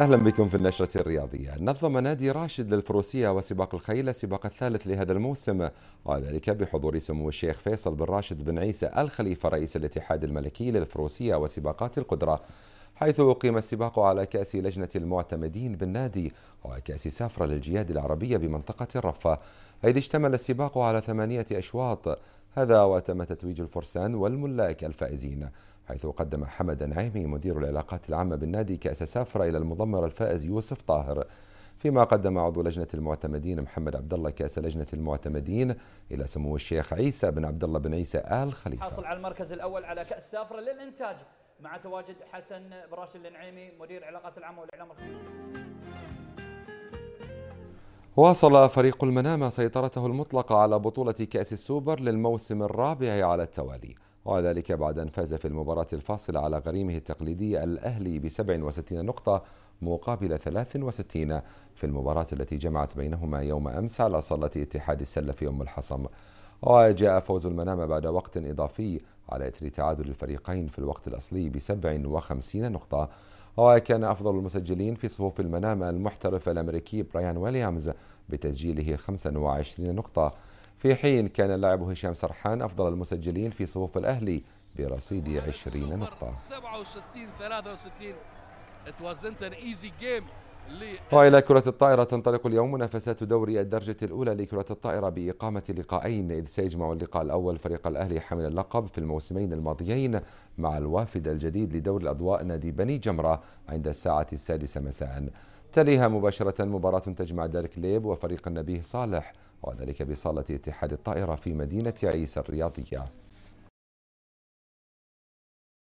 اهلا بكم في النشره الرياضيه. نظم نادي راشد للفروسيه وسباق الخيل السباق الثالث لهذا الموسم وذلك بحضور سمو الشيخ فيصل بن راشد بن عيسى الخليفه رئيس الاتحاد الملكي للفروسيه وسباقات القدره. حيث أقيم السباق على كأس لجنة المعتمدين بالنادي وكأس سافرة للجياد العربية بمنطقة الرفة إذ اشتمل السباق على ثمانية أشواط هذا وتم تتويج الفرسان والملاك الفائزين حيث قدم حمد نعيمي مدير العلاقات العامة بالنادي كأس سافرة إلى المضمر الفائز يوسف طاهر فيما قدم عضو لجنة المعتمدين محمد عبد الله كأس لجنة المعتمدين إلى سمو الشيخ عيسى بن عبد الله بن عيسى آل خليفة حصل على المركز الأول على كأس سافرة للإنتاج مع تواجد حسن براشد النعيمي مدير العلاقات العامة والإعلام الخليجي واصل فريق المنامة سيطرته المطلقة على بطولة كأس السوبر للموسم الرابع على التوالي وذلك بعد أن فاز في المباراة الفاصلة على غريمه التقليدي الأهلي ب 67 نقطة مقابل 63 في المباراة التي جمعت بينهما يوم أمس على صالة اتحاد السلة في أم الحصم وجاء فوز المنامة بعد وقت إضافي على إثر تعادل الفريقين في الوقت الأصلي ب 57 نقطة وكان أفضل المسجلين في صفوف المنامة المحترف الأمريكي برايان ويليامز بتسجيله 25 نقطة في حين كان اللاعب هشام سرحان أفضل المسجلين في صفوف الأهلي برصيد 20 نقطة 67 63 It wasn't an easy game وإلى كرة الطائرة تنطلق اليوم منافسات دوري الدرجة الأولى لكرة الطائرة بإقامة لقاءين إذ سيجمع اللقاء الأول فريق الأهلي حامل اللقب في الموسمين الماضيين مع الوافد الجديد لدور الأضواء نادي بني جمرة عند الساعة السادسة مساء تليها مباشرة مباراة تجمع دارك كليب وفريق النبيه صالح وذلك بصالة اتحاد الطائرة في مدينة عيسى الرياضية